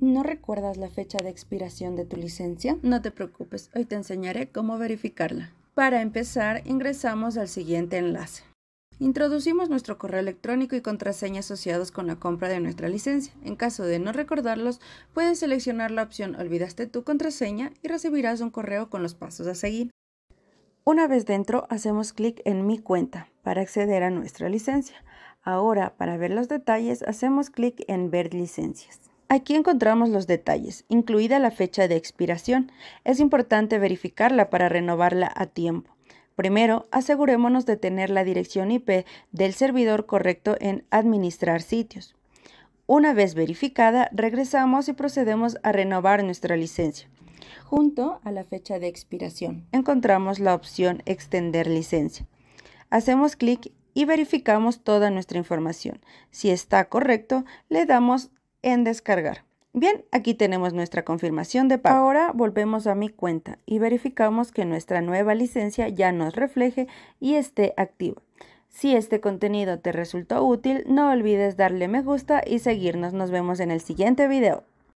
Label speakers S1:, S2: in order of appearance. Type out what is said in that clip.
S1: ¿No recuerdas la fecha de expiración de tu licencia? No te preocupes, hoy te enseñaré cómo verificarla. Para empezar, ingresamos al siguiente enlace. Introducimos nuestro correo electrónico y contraseña asociados con la compra de nuestra licencia. En caso de no recordarlos, puedes seleccionar la opción Olvidaste tu contraseña y recibirás un correo con los pasos a seguir. Una vez dentro, hacemos clic en Mi cuenta para acceder a nuestra licencia. Ahora, para ver los detalles, hacemos clic en Ver licencias. Aquí encontramos los detalles, incluida la fecha de expiración. Es importante verificarla para renovarla a tiempo. Primero, asegurémonos de tener la dirección IP del servidor correcto en Administrar sitios. Una vez verificada, regresamos y procedemos a renovar nuestra licencia. Junto a la fecha de expiración, encontramos la opción Extender licencia. Hacemos clic y verificamos toda nuestra información. Si está correcto, le damos en descargar. Bien, aquí tenemos nuestra confirmación de pago. Ahora volvemos a mi cuenta y verificamos que nuestra nueva licencia ya nos refleje y esté activa. Si este contenido te resultó útil, no olvides darle me gusta y seguirnos. Nos vemos en el siguiente video.